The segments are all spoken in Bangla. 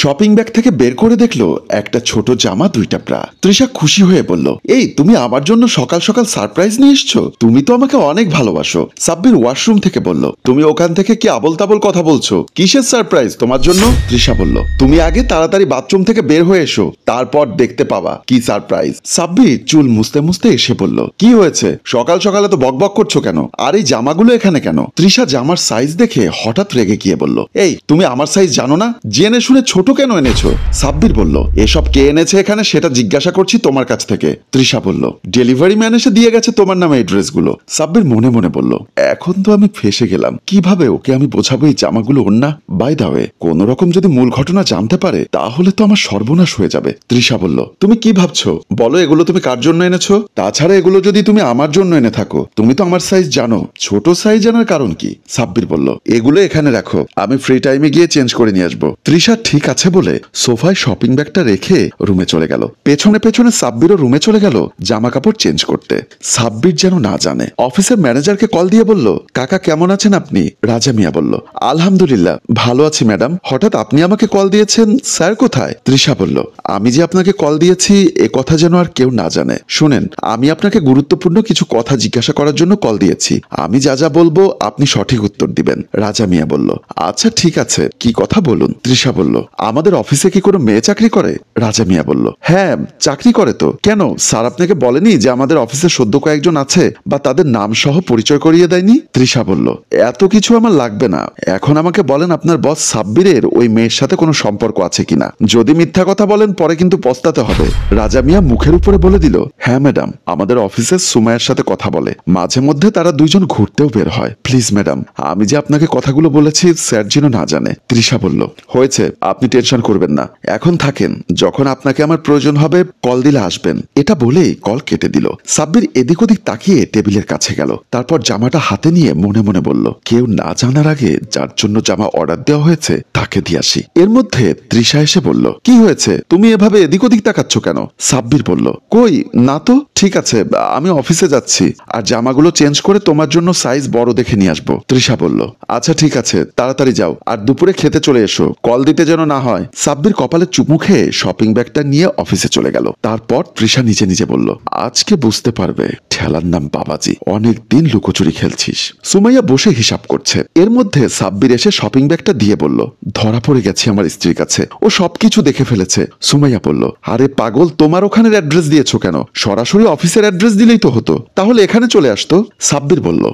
শপিং ব্যাগ থেকে বের করে দেখলো একটা ছোট জামা দুইটা প্রা তৃষা খুশি হয়ে বলল এই তুমি আমার জন্য সকাল সকাল সারপ্রাইজ নিয়ে এসছো তুমি তো আমাকে অনেক ভালোবাসো সাব্বির ওয়াশরুম থেকে বলল তুমি ওখান থেকে কি আবল তাবল কথা বলছো কিসের সারপ্রাইজ তোমার জন্য তৃষা বলল তুমি আগে তাড়াতাড়ি বাথরুম থেকে বের হয়ে এসো তারপর দেখতে পাবা কি সারপ্রাইজ সাব্বির চুল মুছতে মুছতে এসে বলল কি হয়েছে সকাল সকালে তো বকবক করছো কেন আর এই জামাগুলো এখানে কেন তৃষা জামার সাইজ দেখে হঠাৎ রেগে গিয়ে বলল এই তুমি আমার সাইজ জানো না জেনে শুনে ছোট দুটো কেন এনেছো সাব্বির বলল এসব কে এনেছে এখানে সেটা জিজ্ঞাসা করছি তোমার কাছ থেকে তৃষা বলল ডেলিভারি ম্যান এসে দিয়ে গেছে তোমার নামে এই ড্রেসগুলো সাব্বির মনে মনে বলল এখন তো আমি ফেসে গেলাম কিভাবে ওকে আমি বোঝাবো এই জামাগুলো ওর না বাই দাওয়ে কোন রকম যদি মূল ঘটনা জানতে পারে তাহলে তো আমার সর্বনাশ হয়ে যাবে তৃষা বলল তুমি কি ভাবছো বলো এগুলো তুমি কার জন্য এনেছো তাছাড়া এগুলো যদি তুমি আমার জন্য এনে থাকো তুমি তো আমার সাইজ জানো ছোট সাইজ জানার কারণ কি সাব্বির বলল এগুলো এখানে রাখো আমি ফ্রি টাইমে গিয়ে চেঞ্জ করে নিয়ে আসবো তৃষা ঠিক আছে আছে বলে সোফায় শপিং ব্যাগটা রেখে রুমে চলে গেল পেছনে পেছনে সাব্বিরও রুমে চলে গেল জামা কাপড় চেঞ্জ করতে সাব্বির যেন না জানে অফিসের ম্যানেজারকে কল দিয়ে বলল কাকা কেমন আছেন আপনি রাজা মিয়া বলল আলহামদুলিল্লাহ ভালো আছি ম্যাডাম হঠাৎ আপনি আমাকে কল দিয়েছেন স্যার কোথায় তৃষা বলল আমি যে আপনাকে কল দিয়েছি এ কথা যেন আর কেউ না জানে শুনেন আমি আপনাকে গুরুত্বপূর্ণ কিছু কথা জিজ্ঞাসা করার জন্য কল দিয়েছি আমি যা যা বলবো আপনি সঠিক উত্তর দিবেন রাজা মিয়া বলল আচ্ছা ঠিক আছে কি কথা বলুন তৃষা বলল আমাদের অফিসে কি কোনো মেয়ে চাকরি করে রাজা মিয়া বলল হ্যাঁ চাকরি করে তো কেন স্যার আপনাকে বলেনি যে আমাদের অফিসে সদ্য কয়েকজন আছে বা তাদের নাম সহ পরিচয় করিয়ে দেয়নি তৃষা বলল এত কিছু আমার লাগবে না এখন আমাকে বলেন আপনার বস সাব্বিরের ওই মেয়ের সাথে কোনো সম্পর্ক আছে কিনা যদি মিথ্যা কথা বলেন পরে কিন্তু পস্তাতে হবে রাজা মিয়া মুখের উপরে বলে দিল হ্যাঁ ম্যাডাম আমাদের অফিসে সুমায়ের সাথে কথা বলে মাঝে মধ্যে তারা দুইজন ঘুরতেও বের হয় প্লিজ ম্যাডাম আমি যে আপনাকে কথাগুলো বলেছি স্যার যেন না জানে তৃষা বলল হয়েছে আপনি আপনি টেনশন করবেন না এখন থাকেন যখন আপনাকে আমার প্রয়োজন হবে কল দিলে আসবেন এটা বলেই কল কেটে দিল সাব্বির এদিক ওদিক তাকিয়ে টেবিলের কাছে গেল তারপর জামাটা হাতে নিয়ে মনে মনে বলল কেউ না জানার আগে যার জন্য জামা অর্ডার দেওয়া হয়েছে তাকে দিয়ে আসি এর মধ্যে তৃষা এসে বলল কি হয়েছে তুমি এভাবে এদিক ওদিক তাকাচ্ছ কেন সাব্বির বলল কই না তো ঠিক আছে আমি অফিসে যাচ্ছি আর জামাগুলো চেঞ্জ করে তোমার জন্য সাইজ বড় দেখে নিয়ে আসবো তৃষা বলল আচ্ছা ঠিক আছে তাড়াতাড়ি যাও আর দুপুরে খেতে চলে এসো কল দিতে যেন না না হয় সাব্বির কপালে চুমুখে শপিং ব্যাগটা নিয়ে অফিসে চলে গেল তারপর তৃষা নিজে নিজে বলল আজকে বুঝতে পারবে ঠেলার নাম বাবাজি অনেক দিন লুকোচুরি খেলছিস সুমাইয়া বসে হিসাব করছে এর মধ্যে সাব্বির এসে শপিং ব্যাগটা দিয়ে বলল ধরা পড়ে গেছে আমার স্ত্রীর কাছে ও সবকিছু দেখে ফেলেছে সুমাইয়া বলল আরে পাগল তোমার ওখানের অ্যাড্রেস দিয়েছো কেন সরাসরি অফিসের অ্যাড্রেস দিলেই তো হতো তাহলে এখানে চলে আসতো সাব্বির বলল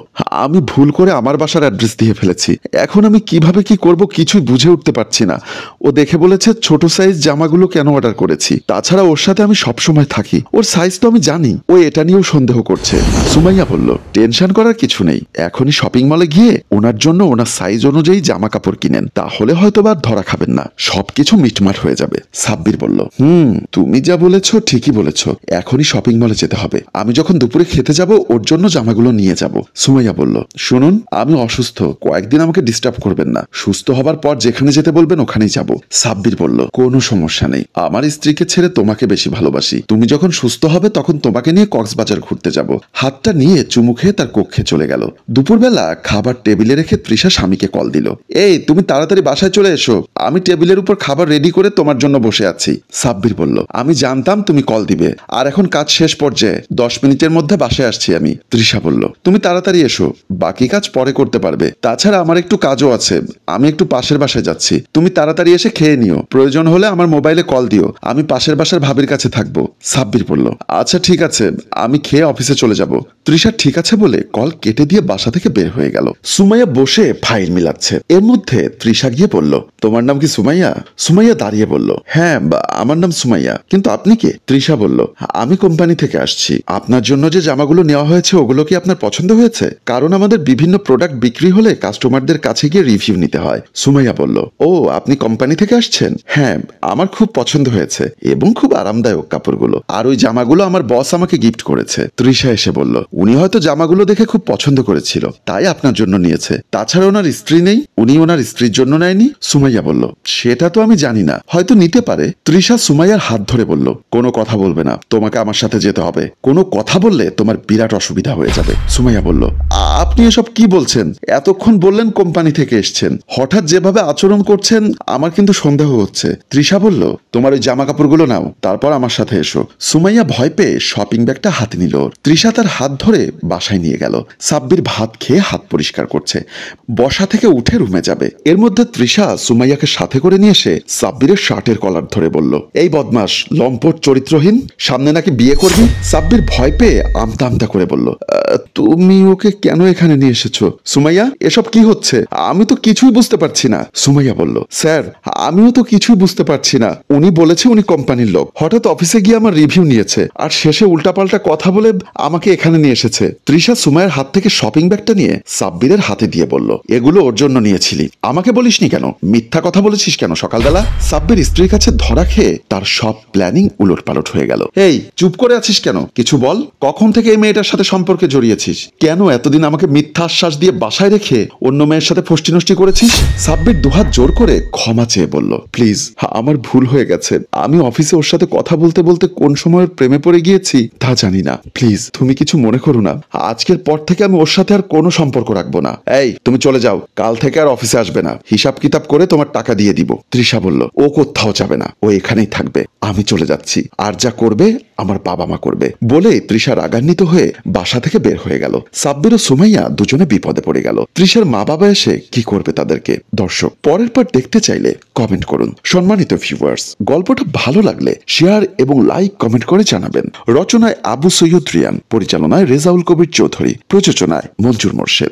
আমি ভুল করে আমার বাসার অ্যাড্রেস দিয়ে ফেলেছি এখন আমি কিভাবে কি করব কিছুই বুঝে উঠতে পারছি না ও দেখে বলেছে ছোট সাইজ জামাগুলো কেন অর্ডার করেছি তাছাড়া ওর সাথে আমি সবসময় থাকি ওর সাইজ তো আমি জানি ও এটা নিয়েও সন্দেহ করছে সুমাইয়া বলল টেনশন করার কিছু নেই এখনই শপিং মলে গিয়ে ওনার জন্য ওনার সাইজ অনুযায়ী জামা কাপড় কিনেন তাহলে হয়তো বা ধরা খাবেন না সবকিছু মিটমাট হয়ে যাবে সাব্বির বলল হুম তুমি যা বলেছ ঠিকই বলেছ এখনই শপিং মলে যেতে হবে আমি যখন দুপুরে খেতে যাব ওর জন্য জামাগুলো নিয়ে যাব সুমাইয়া বলল শুনুন আমি অসুস্থ কয়েকদিন আমাকে ডিস্টার্ব করবেন না সুস্থ হবার পর যেখানে যেতে বলবেন ওখানেই যাব সাব্বির বলল কোনো সমস্যা নেই আমার স্ত্রীকে ছেড়ে তোমাকে বেশি ভালোবাসি তুমি যখন সুস্থ হবে তখন তোমাকে নিয়ে কক্সবাজার ঘুরতে যাব হাতটা নিয়ে চুমু খেয়ে তার কক্ষে চলে গেল দুপুরবেলা খাবার টেবিলে রেখে তৃষা স্বামীকে কল দিল এই তুমি তাড়াতাড়ি বাসায় চলে এসো আমি টেবিলের উপর খাবার রেডি করে তোমার জন্য বসে আছি সাব্বির বলল আমি জানতাম তুমি কল দিবে আর এখন কাজ শেষ পর্যায়ে দশ মিনিটের মধ্যে বাসায় আসছি আমি তৃষা বলল তুমি তাড়াতাড়ি এসো বাকি কাজ পরে করতে পারবে তাছাড়া আমার একটু কাজও আছে আমি একটু পাশের বাসায় যাচ্ছি তুমি তাড়াতাড়ি এসে খেয়ে নিও প্রয়োজন হলে আমার মোবাইলে কল দিও আমি পাশের বাসার ভাবির কাছে থাকবো সাব্বির বলল আচ্ছা ঠিক আছে আমি খেয়ে অফিসে চলে যাব তৃষা ঠিক আছে বলে কল কেটে দিয়ে বাসা থেকে বের হয়ে গেল সুমাইয়া বসে ফাইল মিলাচ্ছে এর মধ্যে তৃষা গিয়ে বলল তোমার নাম কি সুমাইয়া সুমাইয়া দাঁড়িয়ে বলল হ্যাঁ আমার নাম সুমাইয়া কিন্তু আপনি কে তৃষা বলল আমি কোম্পানি থেকে আসছি আপনার জন্য যে জামাগুলো নেওয়া হয়েছে ওগুলো কি আপনার পছন্দ হয়েছে কারণ আমাদের বিভিন্ন প্রোডাক্ট বিক্রি হলে কাস্টমারদের কাছে গিয়ে রিভিউ নিতে হয় সুমাইয়া বলল ও আপনি কোম্পানি থেকে আসছেন হ্যাঁ আমার খুব পছন্দ হয়েছে এবং খুব আরামদায়ক কাপড়গুলো আর ওই জামাগুলো আমার বস আমাকে গিফট করেছে তৃষা এসে বলল উনি হয়তো জামাগুলো দেখে খুব পছন্দ করেছিল তাই আপনার জন্য নিয়েছে তাছাড়া ওনার স্ত্রী নেই উনি ওনার স্ত্রীর জন্য নেয়নি সুমাইয়া বলল সেটা তো আমি জানি না হয়তো নিতে পারে তৃষা সুমাইয়ার হাত ধরে বলল কোনো কথা বলবে না তোমাকে আমার সাথে যেতে হবে কোনো কথা বললে তোমার বিরাট অসুবিধা হয়ে যাবে সুমাইয়া বলল আপনি এসব কি বলছেন এতক্ষণ বললেন কোম্পানি থেকে এসছেন হঠাৎ যেভাবে আচরণ করছেন আমার কিন্তু একটু সন্দেহ হচ্ছে তৃষা বলল তোমার ওই জামা কাপড়গুলো নাও তারপর আমার সাথে এসো সুমাইয়া ভয় পেয়ে শপিং ব্যাগটা হাতে নিল তৃষা তার হাত ধরে বাসায় নিয়ে গেল সাব্বির ভাত খেয়ে হাত পরিষ্কার করছে বসা থেকে উঠে রুমে যাবে এর মধ্যে তৃষা সুমাইয়াকে সাথে করে নিয়ে এসে সাব্বিরের শার্টের কলার ধরে বলল এই বদমাস লম্পট চরিত্রহীন সামনে নাকি বিয়ে করবি সাব্বির ভয় পেয়ে আমতা আমতা করে বলল তুমি ওকে কেন এখানে নিয়ে এসেছো সুমাইয়া এসব কি হচ্ছে আমি তো কিছুই বুঝতে পারছি না সুমাইয়া বলল স্যার আমিও তো কিছুই বুঝতে পারছি না উনি বলেছে উনি কোম্পানির লোক হঠাৎ অফিসে গিয়ে আমার রিভিউ নিয়েছে আর শেষে উল্টাপাল্টা কথা বলে আমাকে এখানে নিয়ে এসেছে তৃষা সুমায়ের হাত থেকে শপিং ব্যাগটা নিয়ে সাব্বিরের হাতে দিয়ে বলল এগুলো ওর জন্য নিয়েছিলি আমাকে বলিসনি কেন মিথ্যা কথা বলেছিস কেন সকালবেলা সাব্বির স্ত্রীর কাছে ধরা খেয়ে তার সব প্ল্যানিং উলট পালট হয়ে গেল এই চুপ করে আছিস কেন কিছু বল কখন থেকে এই মেয়েটার সাথে সম্পর্কে জড়িয়েছিস কেন এতদিন আমাকে মিথ্যা আশ্বাস দিয়ে বাসায় রেখে অন্য মেয়ের সাথে ফষ্টি নষ্টি করেছিস সাব্বির দুহাত জোর করে ক্ষমা চেয়ে বুঝিয়ে বলল প্লিজ আমার ভুল হয়ে গেছে আমি অফিসে ওর সাথে কথা বলতে বলতে কোন সময়ের প্রেমে পড়ে গিয়েছি তা জানি না প্লিজ তুমি কিছু মনে করো না আজকের পর থেকে আমি ওর সাথে আর কোনো সম্পর্ক রাখবো না এই তুমি চলে যাও কাল থেকে আর অফিসে আসবে না হিসাব কিতাব করে তোমার টাকা দিয়ে দিব তৃষা বলল ও কোথাও যাবে না ও এখানেই থাকবে আমি চলে যাচ্ছি আর যা করবে আমার বাবা মা করবে বলে তৃষা রাগান্বিত হয়ে বাসা থেকে বের হয়ে গেল সাব্বির ও সুমাইয়া দুজনে বিপদে পড়ে গেল তৃষার মা বাবা এসে কি করবে তাদেরকে দর্শক পরের পর দেখতে চাইলে কমেন্ট করুন সম্মানিত ভিউয়ার্স গল্পটা ভালো লাগলে শেয়ার এবং লাইক কমেন্ট করে জানাবেন রচনায় আবু সৈয়দ রিয়ান পরিচালনায় রেজাউল কবির চৌধুরী প্রযোজনায় মঞ্জুর মোর্শেদ